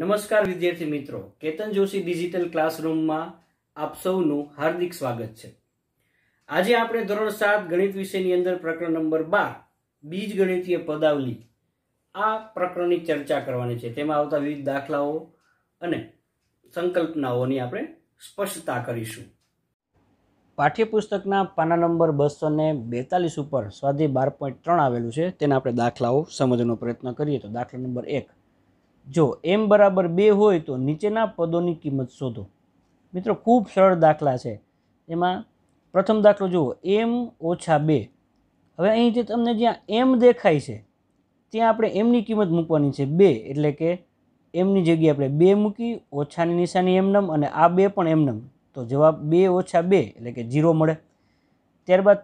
નમસ્કાર વિદ્યાર્થી મિત્રો કેતન જોશી ડિજિટલ ક્લાસરૂમમાં આપ સૌનું હાર્દિક સ્વાગત છે આજે આપણે ધોરણ સાત ગણિત વિષયની અંદર પ્રકરણ નંબર બાર બીજ ગણિતીય પદાવલી આ પ્રકરણની ચર્ચા કરવાની છે તેમાં આવતા વિવિધ દાખલાઓ અને સંકલ્પનાઓની આપણે સ્પષ્ટતા કરીશું પાઠ્યપુસ્તકના પાના નંબર બસો ને બેતાલીસ ઉપર સ્વાધ્યાય બાર પોઈન્ટ ત્રણ આવેલું છે તેના આપણે દાખલાઓ સમજવાનો પ્રયત્ન કરીએ તો દાખલા નંબર એક જો એમ બરાબર બે હોય તો નીચેના પદોની કિંમત શોધો મિત્રો ખૂબ સરળ દાખલા છે એમાં પ્રથમ દાખલો જુઓ એમ ઓછા બે હવે અહીં જે તમને જ્યાં એમ દેખાય છે ત્યાં આપણે એમની કિંમત મૂકવાની છે બે એટલે કે એમની જગ્યાએ આપણે બે મૂકી ઓછાની નિશાની એમનમ અને આ બે પણ એમનમ તો જવાબ બે ઓછા બે એટલે કે ઝીરો મળે ત્યારબાદ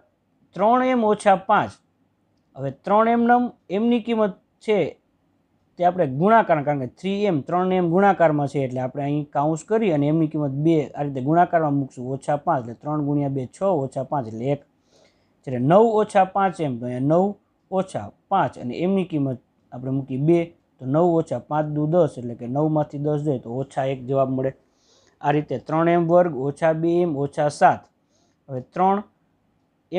ત્રણ એમ ઓછા પાંચ હવે ત્રણ એમનમ એમની કિંમત છે તે આપણે ગુણાકાર કારણ કે થ્રી એમ ત્રણ એમ ગુણાકારમાં છે એટલે આપણે અહીં કાઉન્સ કરી અને એમની કિંમત બે આ રીતે ગુણાકારમાં મૂકશું ઓછા પાંચ એટલે ત્રણ ગુણ્યા બે છ ઓછા પાંચ એટલે એક જ્યારે નવ ઓછા પાંચ એમ તો અહીંયા નવ ઓછા પાંચ અને એમની કિંમત આપણે મૂકી બે તો નવ ઓછા પાંચ દુ દસ એટલે કે નવમાંથી દસ જોઈએ તો ઓછા એક જવાબ મળે આ રીતે ત્રણ એમ વર્ગ ઓછા બે એમ ઓછા સાત હવે ત્રણ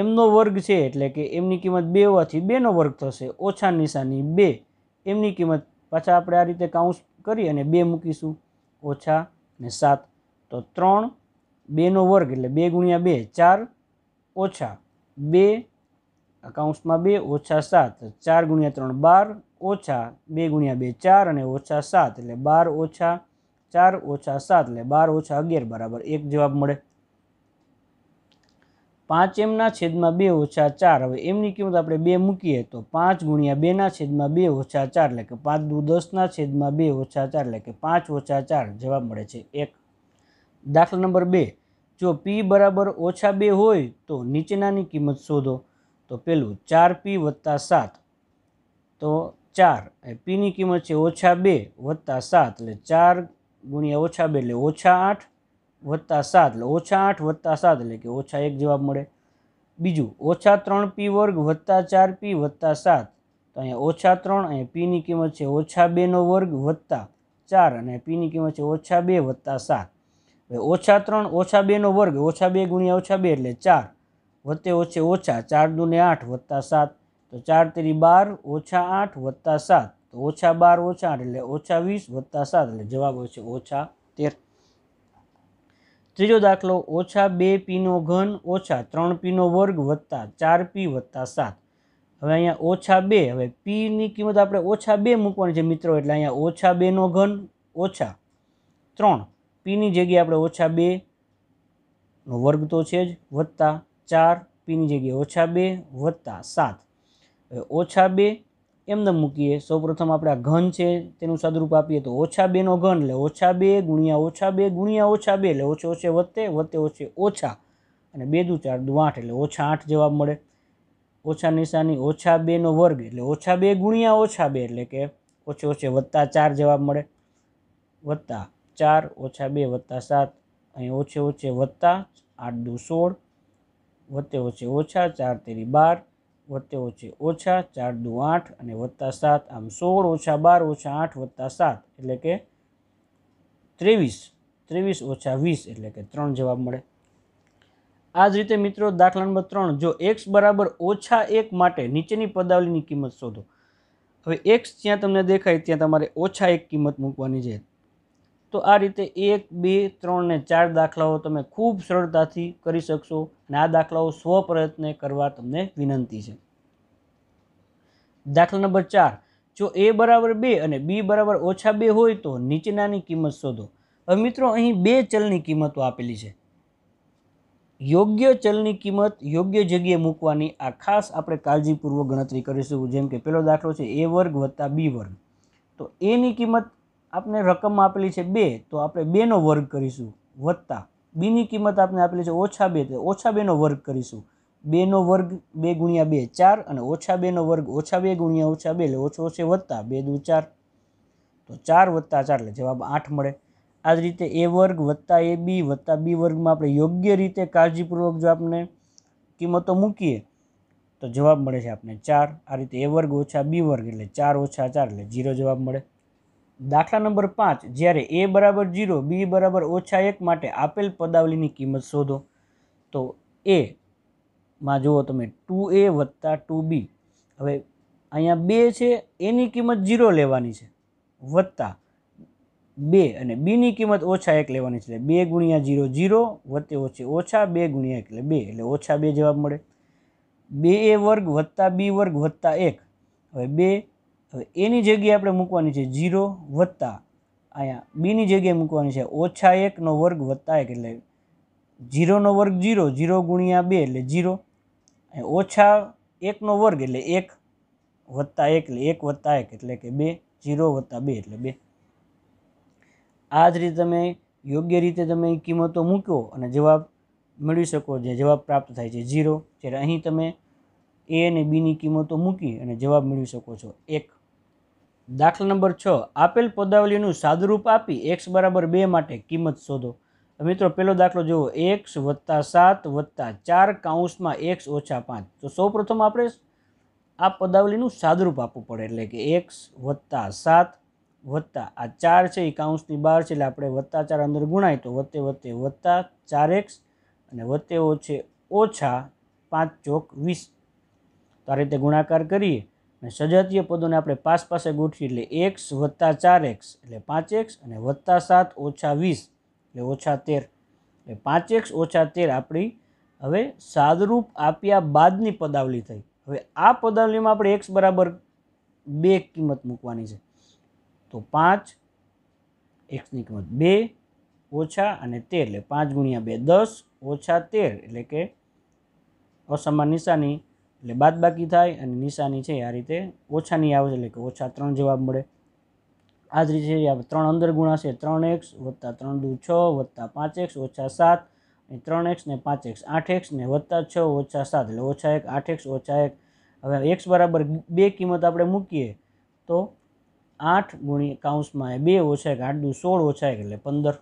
એમનો વર્ગ છે એટલે કે એમની કિંમત બે હોવાથી બેનો વર્ગ થશે ઓછા નિશાની બે એમની કિંમત પાછા આપણે આ રીતે કાઉન્સ કરી અને બે મૂકીશું ઓછા ને સાત તો ત્રણ બેનો વર્ગ એટલે બે ગુણ્યા બે ચાર ઓછા બે કાઉન્સમાં બે ઓછા સાત ચાર ગુણ્યા ત્રણ બાર ઓછા બે ગુણ્યા બે ચાર અને ઓછા સાત એટલે બાર ઓછા ચાર ઓછા સાત એટલે બાર ઓછા અગિયાર બરાબર એક જવાબ મળે પાંચ એમના છેદમાં બે ઓછા ચાર હવે એમની કિંમત આપણે બે મૂકીએ તો પાંચ ગુણ્યા બેના છેદમાં બે ઓછા ચાર એટલે કે પાંચ દુ દસના છેદમાં બે ઓછા ચાર એટલે કે પાંચ ઓછા ચાર જવાબ મળે છે એક દાખલા નંબર બે જો પી બરાબર ઓછા બે હોય તો નીચેનાની કિંમત શોધો તો પેલું ચાર પી વત્તા સાત તો ચાર એ પીની કિંમત છે ઓછા બે વત્તા સાત એટલે ચાર ગુણ્યા ઓછા બે એટલે ઓછા આઠ વત્તા સાત એટલે ઓછા આઠ વત્તા સાત એટલે કે ઓછા એક જવાબ મળે બીજું ઓછા ત્રણ પી વર્ગ વત્તા ચાર પી વત્તા સાત તો અહીંયા ઓછા ત્રણ અહીંયા પીની કિંમત છે ઓછા બેનો વર્ગ વત્તા ચાર અને પીની કિંમત છે ઓછા બે વત્તા સાત હવે ઓછા ત્રણ ઓછા બેનો વર્ગ ઓછા બે ગુણ્યા ઓછા બે એટલે ચાર વત્તે ઓછે ઓછા ચાર દુને આઠ વત્તા સાત તો ચાર તેરી બાર ઓછા આઠ વત્તા સાત તો ઓછા બાર ઓછા એટલે ઓછા વીસ વત્તા સાત એટલે જવાબ હશે ઓછા તેર ત્રીજો દાખલો ઓછા બે પીનો ઘન ઓછા ત્રણ પીનો વર્ગ વત્તા ચાર પી વત્તા સાત હવે અહીંયા ઓછા બે હવે પીની કિંમત આપણે ઓછા બે મૂકવાની છે મિત્રો એટલે અહીંયા ઓછા બેનો ઘન ઓછા ત્રણ પીની જગ્યાએ આપણે ઓછા બે નો વર્ગ તો છે જ વત્તા ચાર પીની જગ્યાએ ઓછા બે વત્તા સાત હવે ઓછા બે એમને મૂકીએ સૌપ્રથમ આપણે આ ઘન છે તેનું સદરૂપ આપીએ તો ઓછા બેનો ઘન એટલે ઓછા બે ગુણ્યા ઓછા બે ગુણ્યા ઓછા બે એટલે ઓછે ઓછે વધતે વધતે ઓછે ઓછા અને બે દુ ચાર દુ આઠ એટલે ઓછા આઠ જવાબ મળે ઓછા નિશાની ઓછા બેનો વર્ગ એટલે ઓછા બે ગુણ્યા ઓછા બે એટલે કે ઓછે ઓછે વત્તા ચાર જવાબ મળે વત્તા ચાર ઓછા બે વત્તા સાત અહીં ઓછે ઓછે વત્તા આઠ દુ સોળ વત્તે ઓછે ઓછા ચાર તેરી બાર વત્તે વચ્ચે ઓછા ચાર દુ આઠ અને વત્તા સાત આમ સોળ ઓછા બાર ઓછા આઠ વત્તા સાત એટલે કે ત્રેવીસ ત્રેવીસ ઓછા વીસ એટલે કે ત્રણ જવાબ મળે આ જ રીતે મિત્રો દાખલા નંબર ત્રણ જો એક્સ બરાબર ઓછા એક માટે નીચેની પદાવલીની કિંમત શોધો હવે એક્સ જ્યાં તમને દેખાય ત્યાં તમારે ઓછા એક કિંમત મૂકવાની છે તો આ રીતે એક બે ત્રણ ને ચાર દાખલાઓ તમે ખૂબ સરળતાથી કરી શકશો અને આ દાખલાઓ સ્વ સ્વપ્રયત્ને કરવા તમને વિનંતી છે દાખલા નંબર ચાર જો એ બરાબર બે અને બી બરાબર ઓછા બે હોય તો નીચેનાની કિંમત શોધો હવે મિત્રો અહીં બે ચલની કિંમતો આપેલી છે યોગ્ય ચલની કિંમત યોગ્ય જગ્યાએ મૂકવાની આ ખાસ આપણે કાળજીપૂર્વક ગણતરી કરીશું જેમ કે પેલો દાખલો છે એ વર્ગ વત્તા બી વર્ગ તો એની કિંમત આપને રકમ આપેલી છે બે તો આપણે બેનો વર્ગ કરીશું વત્તા બીની કિંમત આપણે આપેલી છે ઓછા બે તો ઓછા બેનો વર્ગ કરીશું બેનો વર્ગ બે ગુણ્યા બે ચાર અને ઓછા બેનો વર્ગ ઓછા બે ગુણ્યા ઓછા બે એટલે ઓછો ઓછે વત્તા બે દુ ચાર તો ચાર વત્તા ચાર એટલે જવાબ આઠ મળે આ જ રીતે એ વર્ગ વત્તા એ બી વત્તા બી વર્ગમાં આપણે યોગ્ય રીતે કાળજીપૂર્વક જો આપણે કિંમતો મૂકીએ તો જવાબ મળે છે આપણે ચાર આ રીતે એ વર્ગ ઓછા બી વર્ગ એટલે ચાર ઓછા ચાર એટલે જીરો જવાબ મળે દાખલા નંબર પાંચ જ્યારે એ બરાબર જીરો બી બરાબર ઓછા એક માટે આપેલ પદાવલીની કિંમત શોધો તો એ માં જુઓ તમે ટુ એ વત્તા ટુ બી હવે અહીંયા બે છે એની કિંમત જીરો લેવાની છે વત્તા બે અને બીની કિંમત ઓછા એક લેવાની છે એટલે બે ગુણ્યા જીરો જીરો વત્તે ઓછે ઓછા બે ગુણ્યા એક એટલે બે એટલે ઓછા બે જવાબ મળે બે એ વર્ગ વત્તા બી વર્ગ વત્તા એક હવે બે હવે એની જગ્યાએ આપણે મૂકવાની છે જીરો વત્તા અહીંયા બીની જગ્યાએ મૂકવાની છે ઓછા એકનો વર્ગ વત્તા એક એટલે ઝીરોનો વર્ગ જીરો જીરો ગુણ્યા બે એટલે ઝીરો ઓછા એકનો વર્ગ એટલે એક વત્તા એક એટલે એક વત્તા એક એટલે કે બે જીરો વત્તા બે એટલે બે આ જ રીતે તમે યોગ્ય રીતે તમે કિંમતો મૂકો અને જવાબ મેળવી શકો જે જવાબ પ્રાપ્ત થાય છે જીરો જ્યારે અહીં તમે એ અને બીની કિંમતો મૂકી અને જવાબ મેળવી શકો છો એક દાખલા નંબર છ આપેલ પદાવલીનું સાદુરૂપ આપી એક્સ બરાબર બે માટે કિંમત શોધો મિત્રો પહેલો દાખલો જુઓ એક્સ વત્તા સાત વત્તા ચાર કાઉન્સમાં એક્સ ઓછા પાંચ તો સૌપ્રથમ આપણે આ પદાવલીનું સાદુરૂપ આપવું પડે એટલે કે એક્સ વત્તા સાત વત્તા આ ચાર છે એ કાઉન્સની બહાર છે એટલે આપણે વત્તા ચાર અંદર ગુણાય તો વત્તે વત્તે વત્તા ચાર એક્સ અને વત્તે ઓછે ઓછા પાંચ ચોક વીસ તો આ રીતે ગુણાકાર કરીએ અને સજાતીય પદોને આપણે પાસ પાસે ગોઠવીએ એટલે એક્સ વત્તા ચાર એક્સ એટલે પાંચ એક્સ અને વત્તા સાત ઓછા વીસ એટલે ઓછા તેર એટલે પાંચ એક્સ ઓછા તેર આપણી હવે સાદરૂપ આપ્યા બાદની પદાવલી થઈ હવે આ પદાવલીમાં આપણે એક્સ બરાબર બે કિંમત મૂકવાની છે તો પાંચ એક્સની કિંમત બે ઓછા અને તેર એટલે પાંચ ગુણ્યા બે દસ ઓછા તેર એટલે કે અસમાન નિશાની એટલે બાદબાકી થાય અને નિશાની છે આ રીતે ઓછાની આવે છે એટલે કે ઓછા ત્રણ જવાબ મળે આ જ રીતે ત્રણ અંદર ગુણાશે ત્રણ એક્સ વત્તા ત્રણ દૂ છ વત્તા પાંચ એક્સ ઓછા સાત અને ત્રણ એક્સ ને પાંચ એક્સ આઠ એક્સ ને વત્તા છ ઓછા સાત એટલે ઓછા એક આઠ એક્સ ઓછા એક હવે એક્સ બરાબર બે કિંમત આપણે મૂકીએ તો આઠ ગુણ્યા કાઉન્સમાં બે ઓછા એક આઠ દુ સોળ ઓછા એક એટલે પંદર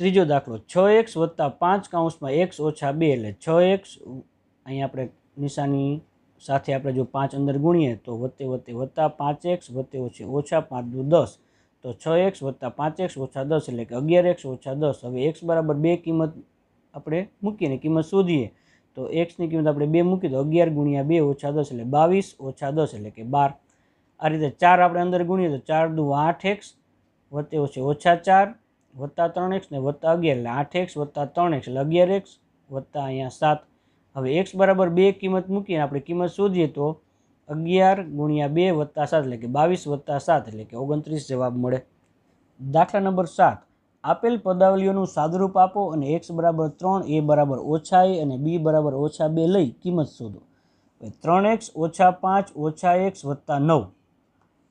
ત્રીજો દાખલો છ એક્સ વત્તા પાંચ કાઉન્સમાં એક્સ ઓછા બે એટલે છ એક્સ અહીં આપણે નિશાની સાથે આપણે જો પાંચ અંદર ગુણીએ તો વત્તે વત્તે વત્તા પાંચ એક્સ વત્તે ઓછી ઓછા પાંચ દુ દસ તો છ એક્સ વત્તા પાંચ એક્સ ઓછા દસ એટલે કે અગિયાર એક્સ ઓછા દસ હવે એક્સ બરાબર બે કિંમત આપણે મૂકીને કિંમત શોધીએ તો એક્સની કિંમત આપણે બે મૂકીએ તો અગિયાર ગુણ્યા બે ઓછા દસ એટલે બાવીસ ઓછા દસ એટલે કે બાર આ રીતે ચાર આપણે અંદર ગુણીએ તો ચાર દુ આઠ એક્સ વત્તે ઓછી ઓછા ચાર વત્તા ત્રણ એક્સ ને વત્તા અગિયાર એટલે આઠ એક્સ વત્તા ત્રણ એક્સ એટલે અગિયાર એક્સ વત્તા અહીંયા સાત હવે એક્સ બરાબર બે કિંમત મૂકીને આપણે કિંમત શોધીએ તો અગિયાર ગુણ્યા બે વત્તા સાત એટલે કે બાવીસ વત્તા સાત એટલે કે ઓગણત્રીસ જવાબ મળે દાખલા નંબર સાત આપેલ પદાવલીઓનું સાદુરૂપ આપો અને એક્સ બરાબર ત્રણ એ બરાબર ઓછા એ અને બી બરાબર ઓછા બે લઈ કિંમત શોધો હવે ત્રણ એક્સ ઓછા પાંચ ઓછા એક્સ વત્તા નવ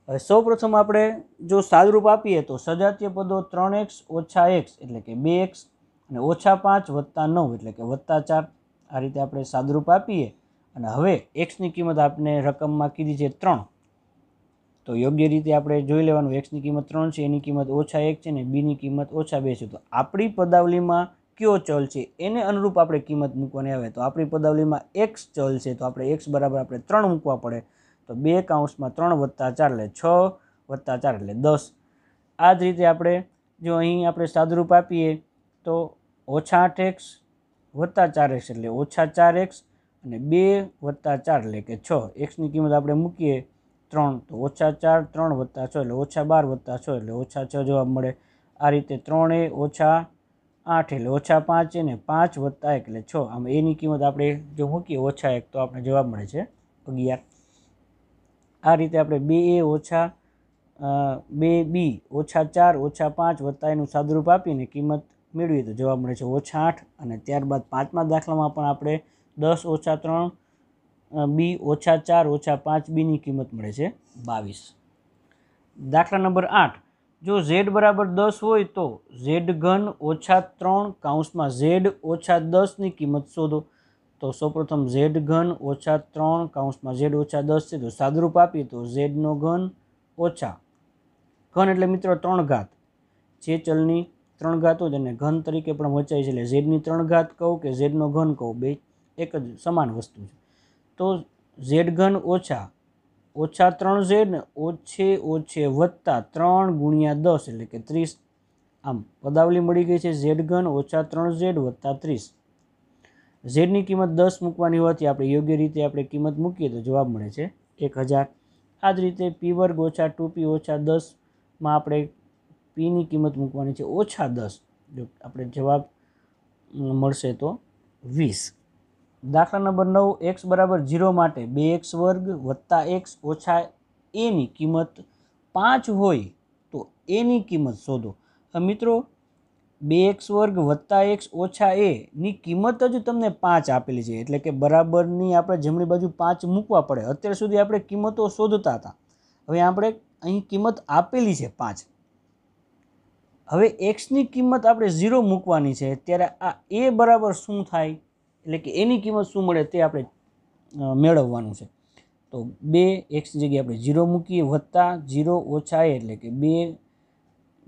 હવે સૌ પ્રથમ આપણે જો સાદુરૂપ આપીએ તો સજાતીય પદો ત્રણ એક્સ ઓછા એક્સ એટલે કે બે એક્સ અને ઓછા પાંચ વત્તા નવ એટલે કે વત્તા ચાર આ રીતે આપણે સાદરૂપ આપીએ અને હવે એક્સની કિંમત આપણે રકમમાં કીધી છે ત્રણ તો યોગ્ય રીતે આપણે જોઈ લેવાનું એક્સની કિંમત ત્રણ છે એની કિંમત ઓછા એક છે ને બીની કિંમત ઓછા બે છે તો આપણી પદાવલીમાં કયો ચલ છે એને અનુરૂપ આપણે કિંમત મૂકવાની આવે તો આપણી પદાવલીમાં એક્સ ચલ છે તો આપણે એક્સ બરાબર આપણે ત્રણ મૂકવા પડે તો બે કાઉન્સમાં ત્રણ વત્તા ચાર એટલે છ વત્તા ચાર એટલે દસ આ જ રીતે આપણે જો અહીં આપણે સાદરૂપ આપીએ તો ઓછા આઠ એક્સ વત્તા ચાર એક્સ એટલે ઓછા ચાર એક્સ અને બે વત્તા ચાર એટલે કે છ એક્સની કિંમત આપણે મૂકીએ ત્રણ તો ઓછા ચાર ત્રણ વત્તા છ એટલે ઓછા બાર વત્તા છ એટલે ઓછા છ જવાબ મળે આ રીતે ત્રણે ઓછા આઠ એટલે ઓછા પાંચ એને પાંચ વત્તા એક એટલે છ આમ એની કિંમત આપણે જો મૂકીએ ઓછા એક તો આપણે જવાબ મળે છે અગિયાર આ રીતે આપણે બે એ ઓછા બે બી ઓછા ચાર ઓછા પાંચ વત્તા એનું સાદુરૂપ આપીને કિંમત મેળવીએ તો જવાબ મળે છે ઓછા આઠ અને ત્યારબાદ પાંચમા દાખલામાં પણ આપણે દસ ઓછા ત્રણ બી ઓછા ચાર ઓછા પાંચ બીની કિંમત મળે છે બાવીસ દાખલા નંબર આઠ જો ઝેડ બરાબર દસ હોય તો ઝેડ ઘન ઓછા ત્રણ કાઉન્સમાં ઝેડ ઓછા દસની કિંમત શોધો તો સૌપ્રથમ ઝેડ ઘન ઓછા ત્રણ કાઉન્સમાં ઝેડ ઓછા દસ છે તો સાદરૂપ આપીએ તો ઝેડનો ઘન ઓછા ઘન એટલે મિત્રો ત્રણ ઘાત જે ચલની ત્રણ ઘાતો જ અને ઘન તરીકે પણ વચાય છે એટલે ઝેડની ત્રણ ઘાત કહું કે ઝેડનો ઘન કહું બે એક જ સમાન વસ્તુ છે તો ઝેડ ઘન ઓછા ઓછા ત્રણ ઝેડ ને ઓછે ઓછે વત્તા ત્રણ ગુણ્યા દસ એટલે કે ત્રીસ આમ પદાવલી મળી ગઈ છે ઝેડ ઘન ઓછા ત્રણ ઝેડ વત્તા ત્રીસ ઝેડની કિંમત દસ મૂકવાની હોવાથી આપણે યોગ્ય રીતે આપણે કિંમત મૂકીએ તો જવાબ મળે છે એક હજાર આ જ રીતે પી વર્ગ ઓછા ટુ પી ઓછા દસમાં આપણે પીની કિંમત મૂકવાની છે ઓછા દસ જો આપણે જવાબ મળશે તો વીસ દાખલા નંબર નવ એક્સ બરાબર ઝીરો માટે બે એક્સ વર્ગ વત્તા એક્સ ઓછા એની કિંમત પાંચ હોય તો એની કિંમત શોધો મિત્રો બે એક્સ વર્ગ વત્તા એક્સ ઓછા એની કિંમત જ તમને પાંચ આપેલી છે એટલે કે બરાબરની આપણે જમણી બાજુ પાંચ મૂકવા પડે અત્યાર સુધી આપણે કિંમતો શોધતા હતા હવે આપણે અહીં કિંમત આપેલી છે પાંચ હવે એક્સની કિંમત આપણે ઝીરો મૂકવાની છે ત્યારે આ એ બરાબર શું થાય એટલે કે એની કિંમત શું મળે તે આપણે મેળવવાનું છે તો બે એક્સ જગ્યાએ આપણે ઝીરો મૂકીએ વત્તા ઝીરો ઓછા એટલે કે બે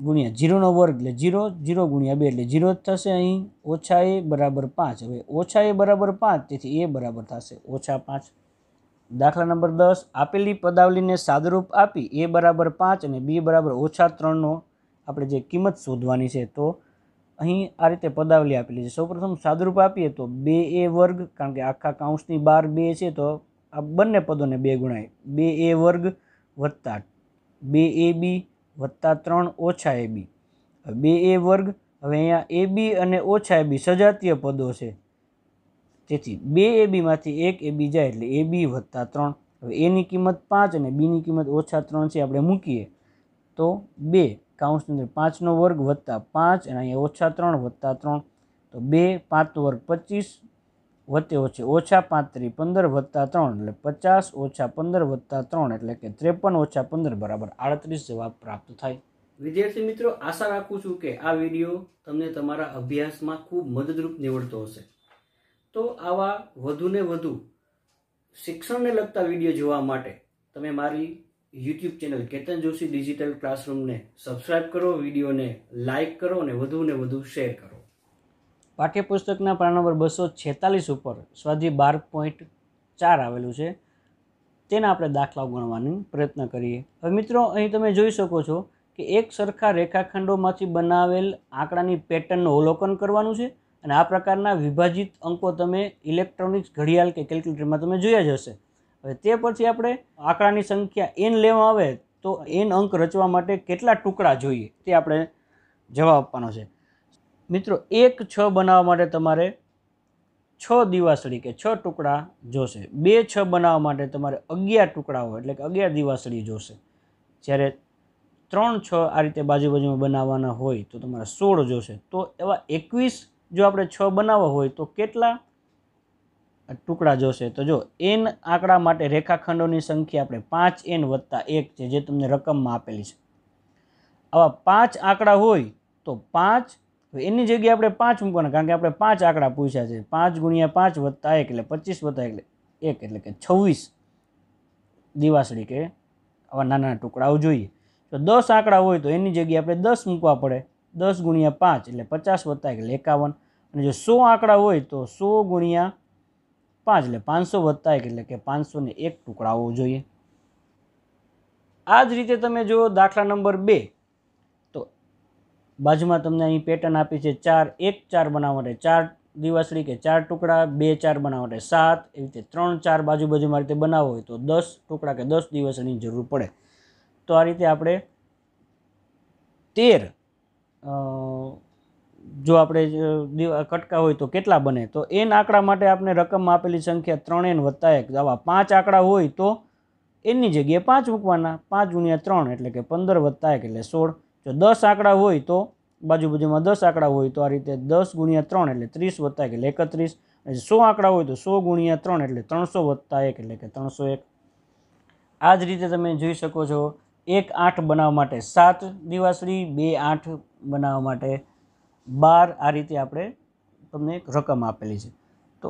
ગુણ્યા ઝીરોનો વર્ગ એટલે ઝીરો ઝીરો ગુણ્યા બે એટલે ઝીરો થશે અહીં ઓછા એ બરાબર પાંચ હવે ઓછા એ બરાબર પાંચ તેથી એ બરાબર થશે ઓછા પાંચ દાખલા નંબર દસ આપેલી પદાવલીને સાદરૂપ આપી એ બરાબર પાંચ અને બી બરાબર ઓછા ત્રણનો આપણે જે કિંમત શોધવાની છે તો અહીં આ રીતે પદાવલી આપેલી છે સૌપ્રથમ સાદરૂપ આપીએ તો બે એ વર્ગ કારણ કે આખા કાઉન્સની બાર બે છે તો આ બંને પદોને બે ગુણાય બે એ વર્ગ વત્તા બે એ બી વત્તા ત્રણ ઓછા એ બી બે એ વર્ગ હવે અહીંયા એ બી અને ઓછા એ બી સજાતીય પદો છે તેથી બે એ બીમાંથી એક એ બી જાય એટલે એ બી વત્તા ત્રણ હવે એની કિંમત પાંચ અને બીની કિંમત ઓછા ત્રણ છે આપણે મૂકીએ તો બે કાઉન્સની અંદર પાંચનો વર્ગ વત્તા પાંચ અને અહીંયા ઓછા ત્રણ વત્તા ત્રણ તો બે પાંચ વર્ગ પચીસ વત્તે ઓછે ઓછા પાંત્રીસ પંદર વત્તા ત્રણ એટલે પચાસ ઓછા પંદર વત્તા ત્રણ એટલે કે ત્રેપન ઓછા પંદર બરાબર આડત્રીસ જવાબ પ્રાપ્ત થાય વિદ્યાર્થી મિત્રો આશા રાખું છું કે આ વિડીયો તમને તમારા અભ્યાસમાં ખૂબ મદદરૂપ નીવડતો હશે તો આવા વધુને વધુ શિક્ષણને લગતા વિડીયો જોવા માટે તમે મારી YouTube channel Ketan Joshi digital ક્લાસરૂમને સબસ્ક્રાઇબ કરો વિડીયોને લાઇક કરો અને વધુને વધુ શેર કરો પાઠ્યપુસ્તકના પાના નંબર બસો છેતાલીસ ઉપર સ્વાધી બાર પોઈન્ટ ચાર આવેલું છે તેના આપણે દાખલા ગણવાનો પ્રયત્ન કરીએ હવે મિત્રો અહીં તમે જોઈ શકો છો કે એક સરખા રેખાખંડોમાંથી બનાવેલ આંકડાની પેટર્નનું અવલોકન કરવાનું છે અને આ પ્રકારના વિભાજિત અંકો તમે ઇલેક્ટ્રોનિક્સ ઘડિયાળ કે કેલ્ક્યુલેટરમાં તમે જોયા જ હશે હવે તે પછી આપણે આંકડાની સંખ્યા એન લેવા આવે તો એન અંક રચવા માટે કેટલા ટુકડા જોઈએ તે આપણે જવાબ આપવાનો છે મિત્રો એક છ બનાવવા માટે તમારે છ દિવાસળી કે છ ટુકડા જોશે બે છ બનાવવા માટે તમારે અગિયાર ટુકડાઓ એટલે કે અગિયાર દિવાસળી જોશે જ્યારે ત્રણ છ આ રીતે બાજુ બાજુમાં બનાવવાના હોય તો તમારે સોળ જોશે તો એવા એકવીસ જો આપણે છ બનાવવા હોય તો કેટલા ટુકડા જોશે તો જો એન આંકડા માટે રેખાખંડોની સંખ્યા આપણે પાંચ એન વત્તા એક છે જે તમને રકમમાં આપેલી છે આવા પાંચ આંકડા હોય તો પાંચ એની જગ્યાએ આપણે પાંચ મૂકવાના કારણ કે આપણે પાંચ આંકડા પૂછ્યા છે પાંચ ગુણ્યા પાંચ વત્તા એક એટલે પચીસ વત્તા એટલે એક એટલે કે છવ્વીસ દિવાસળી કે આવા નાના નાના ટુકડાઓ જોઈએ તો દસ આંકડા હોય તો એની જગ્યાએ આપણે દસ મૂકવા પડે દસ ગુણ્યા પાંચ એટલે પચાસ વત્તા એટલે એકાવન અને જો સો આંકડા હોય તો સો ગુણ્યા પાંચ એટલે પાંચસો વધતા એક એટલે કે પાંચસો ને એક ટુકડાઓ જોઈએ આ જ રીતે તમે જો દાખલા નંબર બે તો બાજુમાં તમને અહીં પેટર્ન આપી છે ચાર એક ચાર બનાવવા માટે ચાર દિવસળી કે ચાર ટુકડા બે ચાર બનાવવા માટે સાત એવી રીતે ત્રણ ચાર બાજુ બાજુમાં રીતે બનાવો હોય તો દસ ટુકડા કે દસ દિવસની જરૂર પડે તો આ રીતે આપણે તેર જો આપણે કટકા હોય તો કેટલા બને તો એન આંકડા માટે આપણે રકમ આપેલી સંખ્યા ત્રણ એન વત્તા એક આવા પાંચ આંકડા હોય તો એની જગ્યાએ પાંચ મૂકવાના પાંચ ગુણ્યા ત્રણ એટલે કે પંદર વત્તા એક એટલે સોળ જો દસ આંકડા હોય તો બાજુ બાજુમાં દસ આંકડા હોય તો આ રીતે દસ ગુણ્યા ત્રણ એટલે ત્રીસ વત્તા એક એટલે એકત્રીસ સો આંકડા હોય તો સો ગુણ્યા ત્રણ એટલે ત્રણસો વત્તા એક એટલે કે ત્રણસો એક આ જ રીતે તમે જોઈ શકો છો એક આઠ બનાવવા માટે સાત દિવાસળી બે આઠ બનાવવા માટે બાર આ રીતે આપણે તમને એક રકમ આપેલી છે તો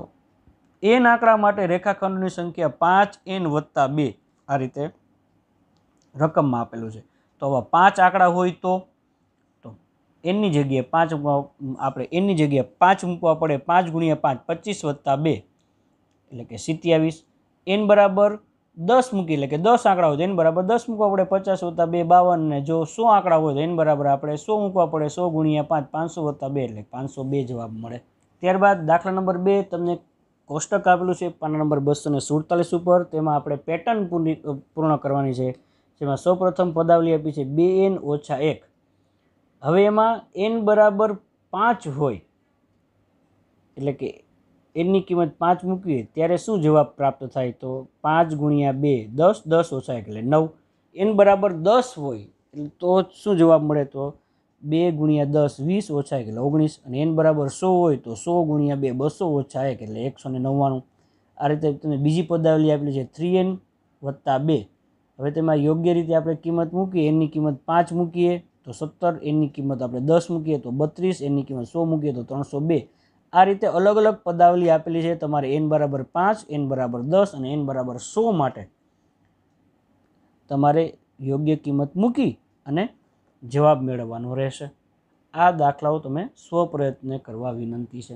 એન આંકડા માટે રેખાખંડની સંખ્યા પાંચ એન વત્તા બે આ રીતે રકમમાં આપેલું છે તો હવે પાંચ આંકડા હોય તો તો એનની જગ્યાએ પાંચ આપણે એનની જગ્યાએ પાંચ મૂકવા પડે પાંચ ગુણ્યા પાંચ પચીસ વત્તા બે એટલે કે સિત્યાવીસ એન બરાબર દસ મૂકી એટલે કે દસ આંકડા હોય તો એને બરાબર દસ મૂકવા પડે પચાસ વત્તા બે બાવન ને જો સો આંકડા હોય તો એને બરાબર આપણે સો મૂકવા પડે સો ગુણ્યા પાંચ પાંચસો વત્તા બે એટલે પાંચસો બે જવાબ મળે ત્યારબાદ દાખલા નંબર બે તમને કોષ્ટક આપેલું છે પાના નંબર બસો ને સુડતાલીસ ઉપર તેમાં આપણે પેટર્ન પૂર્ણ કરવાની છે જેમાં સૌપ્રથમ પદાવલી આપી છે બે એન ઓછા એક હવે એમાં એન બરાબર પાંચ હોય એટલે કે એની કિંમત પાંચ મૂકીએ ત્યારે શું જવાબ પ્રાપ્ત થાય તો પાંચ ગુણ્યા બે દસ દસ ઓછા એટલે નવ એન બરાબર દસ હોય એટલે તો શું જવાબ મળે તો બે ગુણ્યા દસ વીસ ઓછા એટલે ઓગણીસ અને એન બરાબર સો હોય તો સો ગુણ્યા બે બસો ઓછા એક એટલે એકસો ને નવ્વાણું આ રીતે તમે બીજી પદાવલી આપેલી છે થ્રી એન વત્તા બે હવે તેમાં યોગ્ય રીતે આપણે કિંમત મૂકીએ એની કિંમત પાંચ મૂકીએ તો સત્તર એની કિંમત આપણે દસ મૂકીએ તો બત્રીસ એની કિંમત સો મૂકીએ તો ત્રણસો બે આ રીતે અલગ અલગ પદાવલી આપેલી છે તમારે એન બરાબર પાંચ એન બરાબર દસ અને એન બરાબર સો માટે તમારે યોગ્ય કિંમત મૂકી અને જવાબ મેળવવાનો રહેશે આ દાખલાઓ તમે સ્વપ્રયત્ને કરવા વિનંતી છે